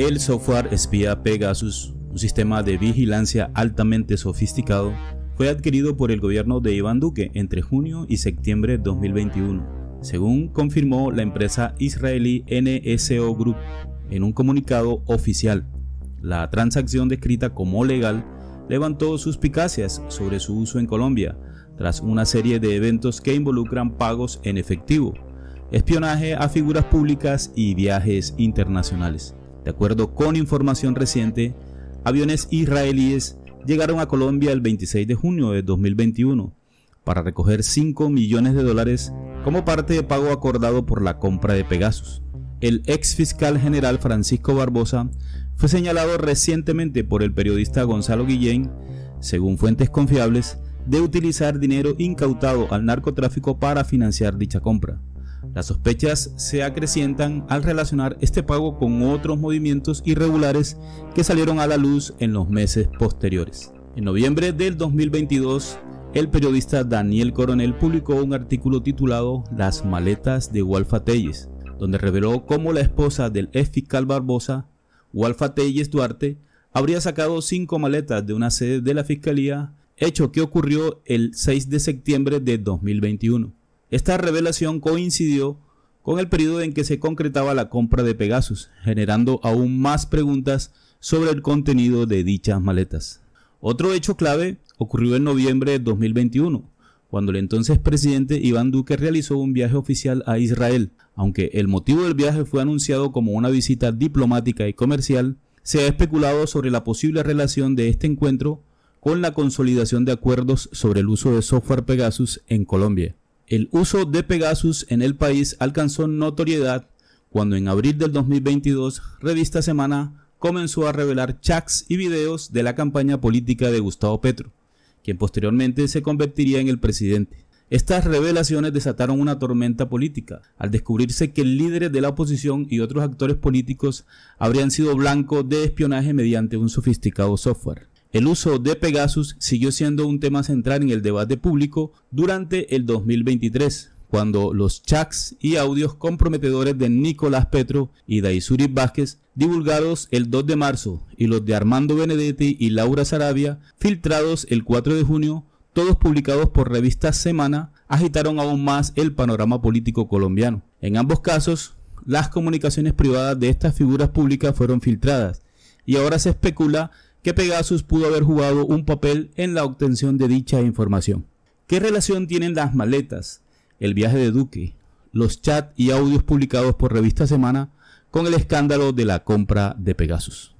El software espía Pegasus, un sistema de vigilancia altamente sofisticado, fue adquirido por el gobierno de Iván Duque entre junio y septiembre de 2021, según confirmó la empresa israelí NSO Group en un comunicado oficial. La transacción descrita como legal levantó suspicacias sobre su uso en Colombia, tras una serie de eventos que involucran pagos en efectivo, espionaje a figuras públicas y viajes internacionales. De acuerdo con información reciente, aviones israelíes llegaron a Colombia el 26 de junio de 2021 para recoger 5 millones de dólares como parte de pago acordado por la compra de Pegasus. El ex fiscal general Francisco Barbosa fue señalado recientemente por el periodista Gonzalo Guillén, según fuentes confiables, de utilizar dinero incautado al narcotráfico para financiar dicha compra. Las sospechas se acrecientan al relacionar este pago con otros movimientos irregulares que salieron a la luz en los meses posteriores. En noviembre del 2022, el periodista Daniel Coronel publicó un artículo titulado Las maletas de Walfa Telles, donde reveló cómo la esposa del ex fiscal Barbosa, Walfa Telles Duarte, habría sacado cinco maletas de una sede de la fiscalía, hecho que ocurrió el 6 de septiembre de 2021. Esta revelación coincidió con el periodo en que se concretaba la compra de Pegasus, generando aún más preguntas sobre el contenido de dichas maletas. Otro hecho clave ocurrió en noviembre de 2021, cuando el entonces presidente Iván Duque realizó un viaje oficial a Israel. Aunque el motivo del viaje fue anunciado como una visita diplomática y comercial, se ha especulado sobre la posible relación de este encuentro con la consolidación de acuerdos sobre el uso de software Pegasus en Colombia. El uso de Pegasus en el país alcanzó notoriedad cuando en abril del 2022 Revista Semana comenzó a revelar chats y videos de la campaña política de Gustavo Petro, quien posteriormente se convertiría en el presidente. Estas revelaciones desataron una tormenta política, al descubrirse que el líder de la oposición y otros actores políticos habrían sido blanco de espionaje mediante un sofisticado software. El uso de Pegasus siguió siendo un tema central en el debate público durante el 2023, cuando los chats y audios comprometedores de Nicolás Petro y Daisuri Vázquez, divulgados el 2 de marzo, y los de Armando Benedetti y Laura Sarabia, filtrados el 4 de junio, todos publicados por revista Semana, agitaron aún más el panorama político colombiano. En ambos casos, las comunicaciones privadas de estas figuras públicas fueron filtradas, y ahora se especula Pegasus pudo haber jugado un papel en la obtención de dicha información. ¿Qué relación tienen las maletas, el viaje de Duque, los chats y audios publicados por Revista Semana con el escándalo de la compra de Pegasus?